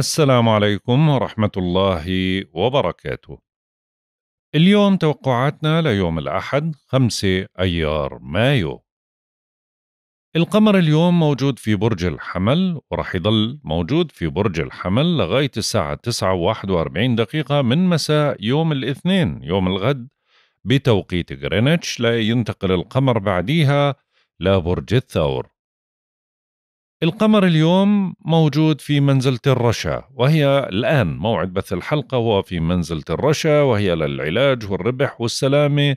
السلام عليكم ورحمة الله وبركاته. اليوم توقعاتنا ليوم الأحد 5 أيار مايو. القمر اليوم موجود في برج الحمل ورح يضل موجود في برج الحمل لغاية الساعة 9 و41 دقيقة من مساء يوم الاثنين يوم الغد بتوقيت غرينتش لينتقل القمر بعديها لبرج الثور. القمر اليوم موجود في منزلة الرشا وهي الآن موعد بث الحلقة هو في منزلة الرشا وهي للعلاج والربح والسلامة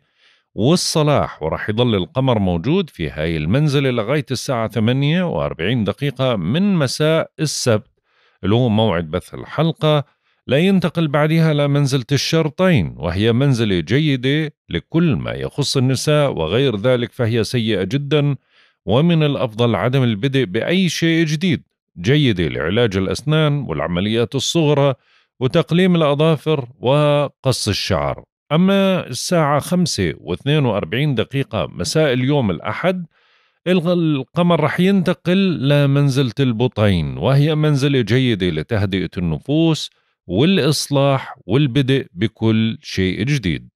والصلاح وراح يضل القمر موجود في هاي المنزلة لغاية الساعة ثمانية واربعين دقيقة من مساء السبت اللي هو موعد بث الحلقة لا ينتقل بعدها لمنزلة الشرطين وهي منزلة جيدة لكل ما يخص النساء وغير ذلك فهي سيئة جداً ومن الأفضل عدم البدء بأي شيء جديد جيدة لعلاج الأسنان والعمليات الصغرى وتقليم الأظافر وقص الشعر أما الساعة 5 و42 دقيقة مساء اليوم الأحد القمر رح ينتقل لمنزلة البطين وهي منزلة جيدة لتهدئة النفوس والإصلاح والبدء بكل شيء جديد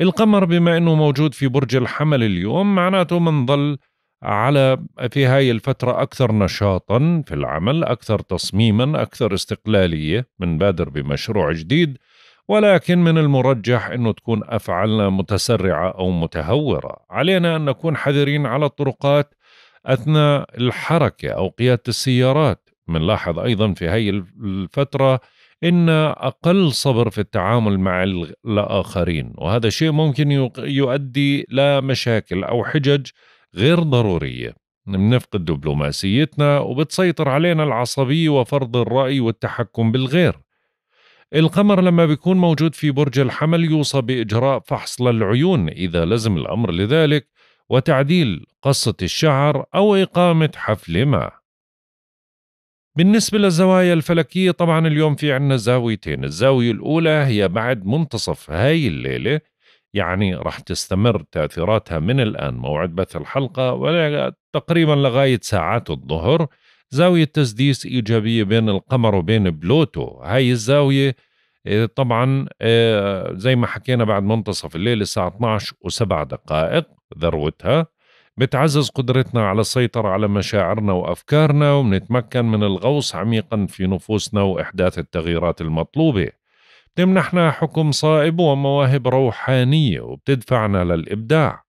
القمر بما أنه موجود في برج الحمل اليوم معناته منظل على في هاي الفترة أكثر نشاطا في العمل أكثر تصميما أكثر استقلالية من بادر بمشروع جديد ولكن من المرجح أنه تكون أفعالنا متسرعة أو متهورة علينا أن نكون حذرين على الطرقات أثناء الحركة أو قيادة السيارات بنلاحظ أيضا في هاي الفترة ان اقل صبر في التعامل مع الاخرين وهذا شيء ممكن يؤدي لمشاكل او حجج غير ضروريه بنفقد دبلوماسيتنا وبتسيطر علينا العصبيه وفرض الراي والتحكم بالغير القمر لما بيكون موجود في برج الحمل يوصى باجراء فحص للعيون اذا لزم الامر لذلك وتعديل قصه الشعر او اقامه حفل ما بالنسبة للزوايا الفلكية طبعا اليوم في عنا زاويتين الزاوية الأولى هي بعد منتصف هاي الليلة يعني راح تستمر تأثيراتها من الآن موعد بث الحلقة تقريبا لغاية ساعات الظهر زاوية تسديس إيجابية بين القمر وبين بلوتو هاي الزاوية إيه، طبعا إيه، زي ما حكينا بعد منتصف الليل الساعة 12 و7 دقائق ذروتها بتعزز قدرتنا على السيطرة على مشاعرنا وأفكارنا وبنتمكن من الغوص عميقا في نفوسنا وإحداث التغييرات المطلوبة بتمنحنا حكم صائب ومواهب روحانية وبتدفعنا للإبداع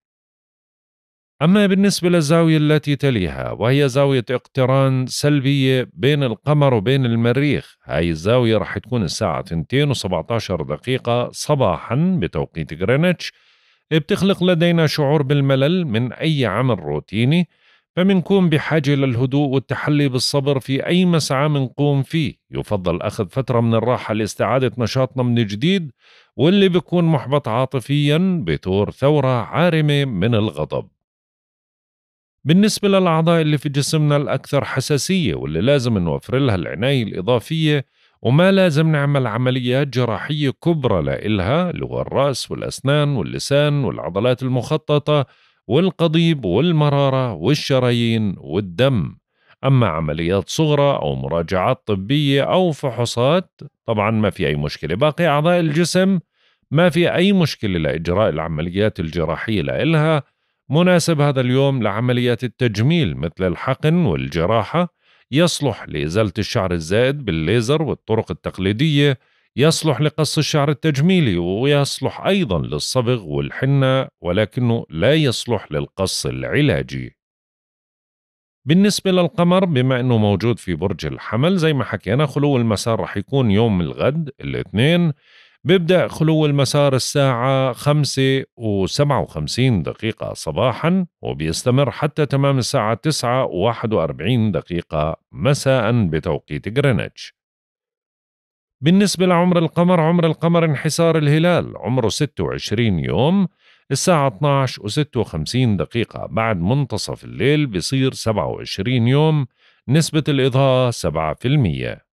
أما بالنسبة للزاوية التي تليها وهي زاوية اقتران سلبية بين القمر وبين المريخ هاي الزاوية رح تكون الساعة 2 و17 دقيقة صباحا بتوقيت غرينتش بتخلق لدينا شعور بالملل من أي عمل روتيني فمنكون بحاجة للهدوء والتحلي بالصبر في أي مسعى منقوم فيه يفضل أخذ فترة من الراحة لاستعادة نشاطنا من جديد واللي بيكون محبط عاطفيا بتور ثورة عارمة من الغضب بالنسبة للأعضاء اللي في جسمنا الأكثر حساسية واللي لازم نوفر لها العناية الإضافية وما لازم نعمل عمليات جراحية كبرى لإلها اللي هو الرأس والأسنان واللسان والعضلات المخططة والقضيب والمرارة والشرايين والدم أما عمليات صغرى أو مراجعات طبية أو فحوصات طبعا ما في أي مشكلة باقي أعضاء الجسم ما في أي مشكلة لإجراء العمليات الجراحية لإلها مناسب هذا اليوم لعمليات التجميل مثل الحقن والجراحة يصلح لإزالة الشعر الزائد بالليزر والطرق التقليدية يصلح لقص الشعر التجميلي ويصلح أيضا للصبغ والحنة ولكنه لا يصلح للقص العلاجي بالنسبة للقمر بما أنه موجود في برج الحمل زي ما حكينا خلو المسار رح يكون يوم الغد الاثنين بيبدأ خلو المسار الساعة 5 و57 دقيقة صباحا وبيستمر حتى تمام الساعة 9 و41 دقيقة مساء بتوقيت غرينتش بالنسبة لعمر القمر عمر القمر انحسار الهلال عمره 26 يوم الساعة 12 و56 دقيقة بعد منتصف الليل بصير 27 يوم نسبة الإضاءة 7%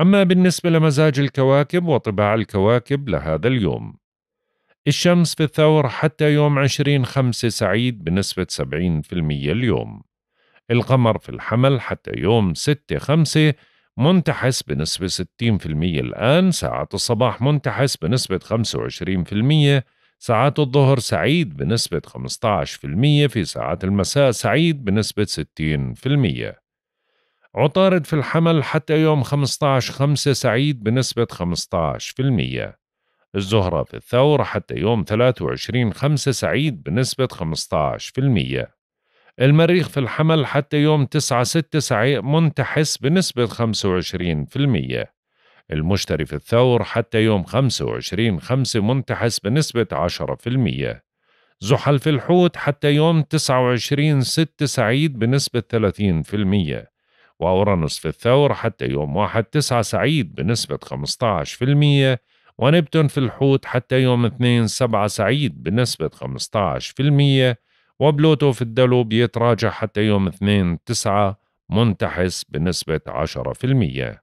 أما بالنسبة لمزاج الكواكب وطباع الكواكب لهذا اليوم الشمس في الثور حتى يوم 20 خمسة سعيد بنسبة 70% اليوم القمر في الحمل حتى يوم 6 خمسة منتحس بنسبة 60% الآن ساعات الصباح منتحس بنسبة 25% ساعات الظهر سعيد بنسبة 15% في ساعات المساء سعيد بنسبة 60% عطارد في الحمل حتى يوم 15 خمسة سعيد بنسبة 15% الزهرة في الثور حتى يوم 23 خمسة سعيد بنسبة 15% المريخ في الحمل حتى يوم 9 6 سعيد منتحس بنسبة 25% المشتري في الثور حتى يوم 25 5 منتحس بنسبة 10% زحل في الحوت حتى يوم 29 6 سعيد بنسبة المية. وأورانوس في الثور حتى يوم واحد تسعة سعيد بنسبة 15% ونبتون في الحوت حتى يوم اثنين سبعة سعيد بنسبة 15% وبلوتو في الدلو بيتراجع حتى يوم اثنين تسعة منتحس بنسبة 10%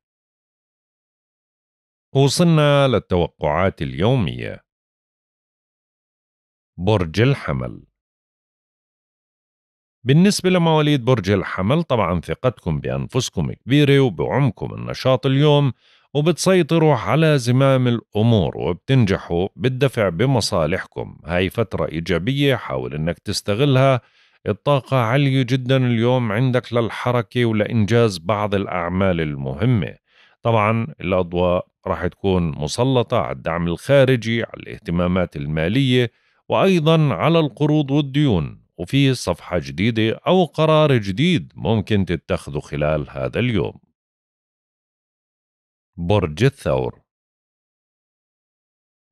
وصلنا للتوقعات اليومية برج الحمل بالنسبة لمواليد برج الحمل طبعا ثقتكم بأنفسكم كبيرة وبعمكم النشاط اليوم وبتسيطروا على زمام الأمور وبتنجحوا بالدفع بمصالحكم هاي فترة إيجابية حاول أنك تستغلها الطاقة عالية جدا اليوم عندك للحركة ولإنجاز بعض الأعمال المهمة طبعا الأضواء راح تكون مسلطة على الدعم الخارجي على الاهتمامات المالية وأيضا على القروض والديون وفي صفحة جديدة أو قرار جديد ممكن تتخذه خلال هذا اليوم. برج الثور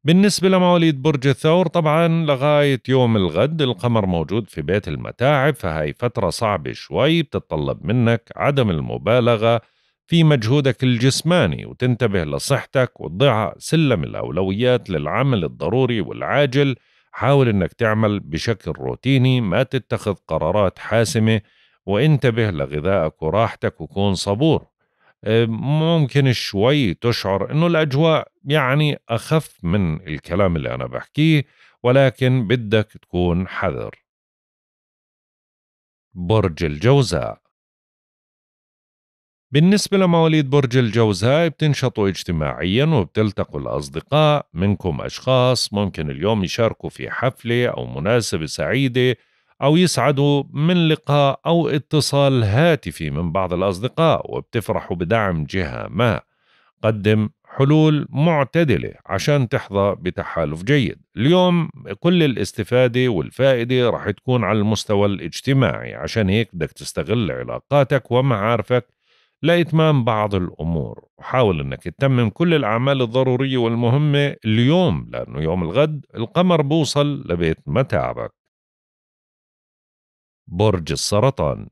بالنسبة لمواليد برج الثور طبعا لغاية يوم الغد القمر موجود في بيت المتاعب فهي فترة صعبة شوي بتتطلب منك عدم المبالغة في مجهودك الجسماني وتنتبه لصحتك وتضع سلم الأولويات للعمل الضروري والعاجل حاول أنك تعمل بشكل روتيني ما تتخذ قرارات حاسمة وانتبه لغذائك وراحتك وكون صبور آه، ممكن شوي تشعر انه الاجواء يعني اخف من الكلام اللي انا بحكيه ولكن بدك تكون حذر برج الجوزاء بالنسبة لمواليد برج الجوزاء بتنشطوا اجتماعيا وبتلتقوا الأصدقاء منكم أشخاص ممكن اليوم يشاركوا في حفلة أو مناسبة سعيدة أو يسعدوا من لقاء أو اتصال هاتفي من بعض الأصدقاء وبتفرحوا بدعم جهة ما قدم حلول معتدلة عشان تحظى بتحالف جيد اليوم كل الاستفادة والفائدة رح تكون على المستوى الاجتماعي عشان هيك بدك تستغل علاقاتك ومعارفك لإتمام بعض الأمور وحاول أنك تتمم كل الأعمال الضرورية والمهمة اليوم لأنه يوم الغد القمر بوصل لبيت متاعبك برج السرطان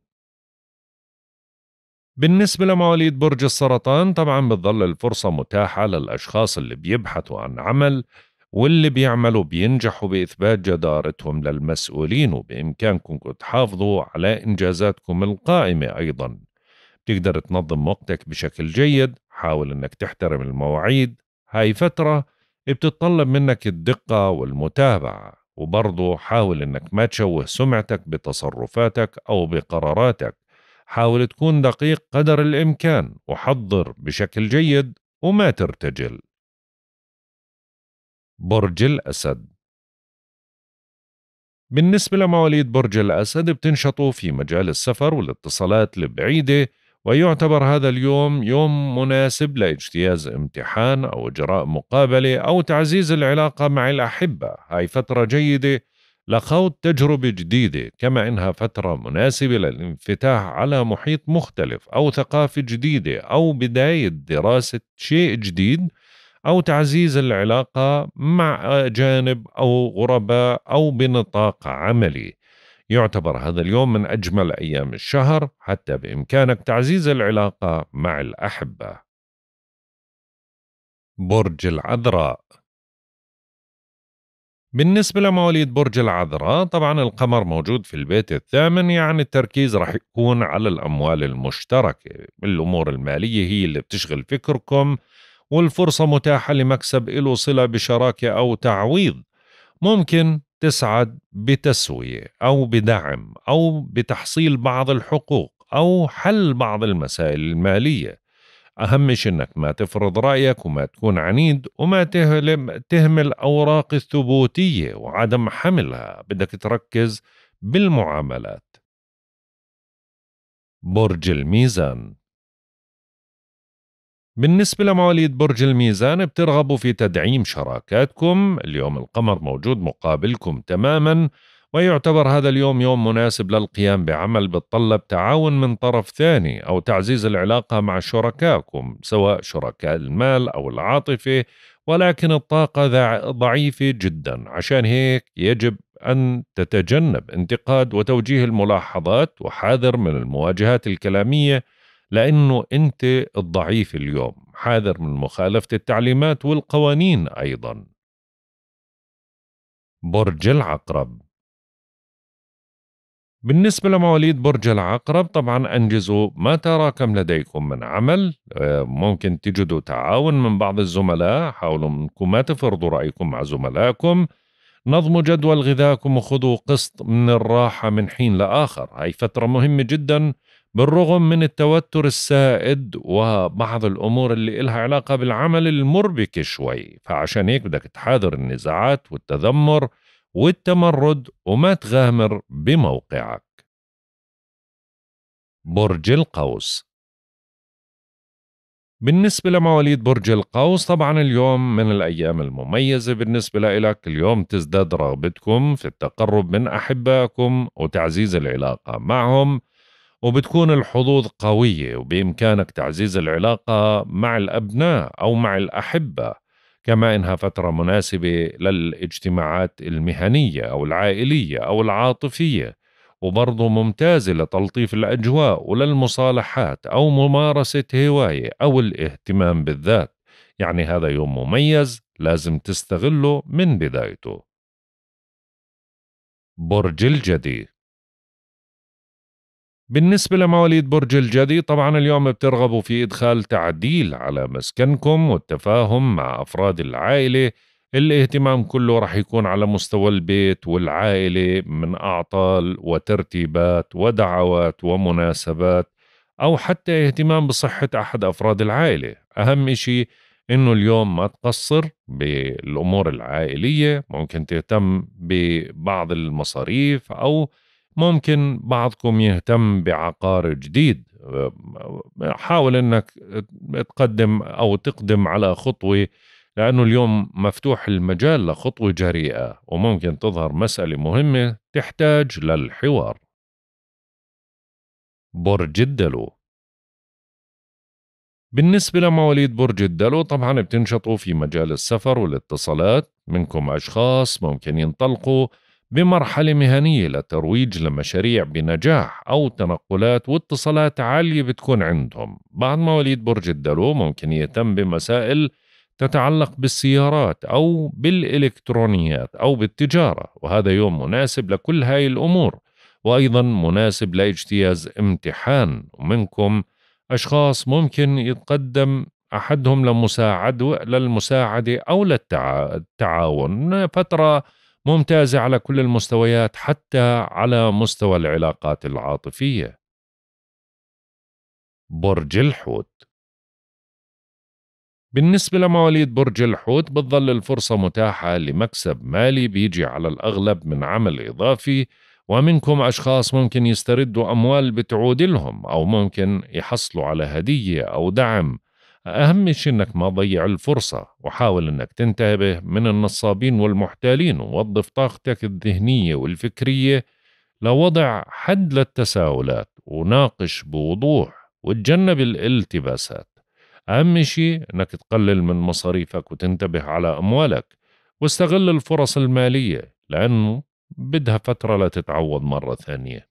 بالنسبة لمواليد برج السرطان طبعا بتظل الفرصة متاحة للأشخاص اللي بيبحثوا عن عمل واللي بيعملوا بينجحوا بإثبات جدارتهم للمسؤولين وبإمكانكم تحافظوا على إنجازاتكم القائمة أيضا تقدر تنظم وقتك بشكل جيد حاول انك تحترم المواعيد هاي فترة بتتطلب منك الدقة والمتابعة وبرضه حاول انك ما تشوه سمعتك بتصرفاتك او بقراراتك حاول تكون دقيق قدر الامكان وحضر بشكل جيد وما ترتجل برج الاسد بالنسبة لمواليد برج الأسد بتنشطوا في مجال السفر والاتصالات البعيدة ويعتبر هذا اليوم يوم مناسب لاجتياز امتحان أو إجراء مقابلة أو تعزيز العلاقة مع الأحبة هاي فترة جيدة لخوض تجربة جديدة كما إنها فترة مناسبة للانفتاح على محيط مختلف أو ثقافة جديدة أو بداية دراسة شيء جديد أو تعزيز العلاقة مع أجانب أو غرباء أو بنطاق عملي يعتبر هذا اليوم من أجمل أيام الشهر حتى بإمكانك تعزيز العلاقة مع الأحبة. برج العذراء بالنسبة لمواليد برج العذراء طبعا القمر موجود في البيت الثامن يعني التركيز رح يكون على الأموال المشتركة الأمور المالية هي اللي بتشغل فكركم والفرصة متاحة لمكسب له صلة بشراكة أو تعويض ممكن تسعد بتسويه او بدعم او بتحصيل بعض الحقوق او حل بعض المسائل الماليه اهم شيء انك ما تفرض رايك وما تكون عنيد وما تهمل اوراق الثبوتيه وعدم حملها بدك تركز بالمعاملات برج الميزان بالنسبة لمواليد برج الميزان بترغبوا في تدعيم شراكاتكم اليوم القمر موجود مقابلكم تماما ويعتبر هذا اليوم يوم مناسب للقيام بعمل بتطلب تعاون من طرف ثاني أو تعزيز العلاقة مع شركائكم سواء شركاء المال أو العاطفة ولكن الطاقة ضعيفة جدا عشان هيك يجب أن تتجنب انتقاد وتوجيه الملاحظات وحاذر من المواجهات الكلامية لأنه أنت الضعيف اليوم حاذر من مخالفة التعليمات والقوانين أيضا برج العقرب بالنسبة لمواليد برج العقرب طبعا أنجزوا ما تراكم لديكم من عمل آه، ممكن تجدوا تعاون من بعض الزملاء حاولوا أنكم ما تفرضوا رأيكم مع زملائكم نظموا جدول غذاكم وخذوا قسط من الراحة من حين لآخر هاي فترة مهمة جدا بالرغم من التوتر السائد وبعض الأمور اللي إلها علاقة بالعمل المربكة شوي فعشان هيك بدك تحاذر النزاعات والتذمر والتمرد وما تغامر بموقعك برج القوس بالنسبة لمواليد برج القوس طبعا اليوم من الأيام المميزة بالنسبة لإلك اليوم تزداد رغبتكم في التقرب من أحبائكم وتعزيز العلاقة معهم وبتكون الحظوظ قوية وبإمكانك تعزيز العلاقة مع الأبناء أو مع الأحبة كما إنها فترة مناسبة للاجتماعات المهنية أو العائلية أو العاطفية وبرضه ممتازة لتلطيف الأجواء وللمصالحات أو ممارسة هواية أو الاهتمام بالذات يعني هذا يوم مميز لازم تستغله من بدايته برج الجدي بالنسبة لمواليد برج الجدي طبعا اليوم بترغبوا في إدخال تعديل على مسكنكم والتفاهم مع أفراد العائلة الاهتمام كله رح يكون على مستوى البيت والعائلة من أعطال وترتيبات ودعوات ومناسبات أو حتى اهتمام بصحة أحد أفراد العائلة أهم إشي إنه اليوم ما تقصر بالأمور العائلية ممكن تهتم ببعض المصاريف أو ممكن بعضكم يهتم بعقار جديد حاول انك تقدم او تقدم على خطوه لانه اليوم مفتوح المجال لخطوه جريئه وممكن تظهر مساله مهمه تحتاج للحوار. برج الدلو بالنسبة لمواليد برج الدلو طبعا بتنشطوا في مجال السفر والاتصالات منكم أشخاص ممكن ينطلقوا بمرحلة مهنية للترويج لمشاريع بنجاح أو تنقلات واتصالات عالية بتكون عندهم بعد مواليد برج الدلو ممكن يهتم بمسائل تتعلق بالسيارات أو بالإلكترونيات أو بالتجارة وهذا يوم مناسب لكل هاي الأمور وأيضا مناسب لاجتياز امتحان ومنكم أشخاص ممكن يتقدم أحدهم لمساعدة للمساعدة أو للتعاون فترة ممتازة على كل المستويات حتى على مستوى العلاقات العاطفية. برج الحوت بالنسبة لمواليد برج الحوت بتظل الفرصة متاحة لمكسب مالي بيجي على الأغلب من عمل إضافي ومنكم أشخاص ممكن يستردوا أموال بتعود لهم أو ممكن يحصلوا على هدية أو دعم أهم شيء إنك ما تضيع الفرصة وحاول إنك تنتبه من النصابين والمحتالين ووظف طاقتك الذهنية والفكرية لوضع حد للتساؤلات وناقش بوضوح وتجنب الالتباسات أهم شيء إنك تقلل من مصاريفك وتنتبه على أموالك واستغل الفرص المالية لأنه بدها فترة لتتعوض مرة ثانية